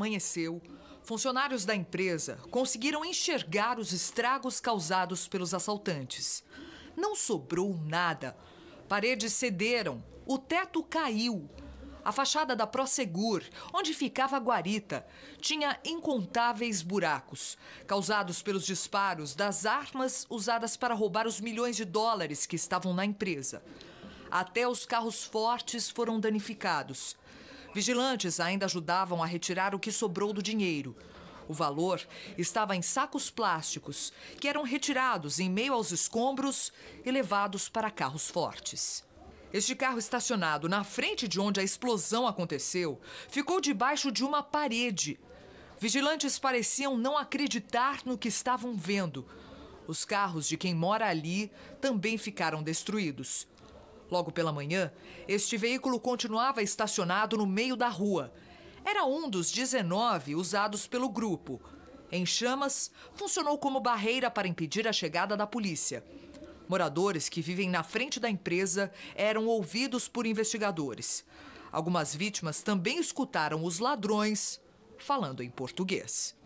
amanheceu, funcionários da empresa conseguiram enxergar os estragos causados pelos assaltantes. Não sobrou nada. Paredes cederam, o teto caiu. A fachada da Prosegur, onde ficava a guarita, tinha incontáveis buracos, causados pelos disparos das armas usadas para roubar os milhões de dólares que estavam na empresa. Até os carros fortes foram danificados. Vigilantes ainda ajudavam a retirar o que sobrou do dinheiro. O valor estava em sacos plásticos, que eram retirados em meio aos escombros e levados para carros fortes. Este carro estacionado na frente de onde a explosão aconteceu ficou debaixo de uma parede. Vigilantes pareciam não acreditar no que estavam vendo. Os carros de quem mora ali também ficaram destruídos. Logo pela manhã, este veículo continuava estacionado no meio da rua. Era um dos 19 usados pelo grupo. Em chamas, funcionou como barreira para impedir a chegada da polícia. Moradores que vivem na frente da empresa eram ouvidos por investigadores. Algumas vítimas também escutaram os ladrões falando em português.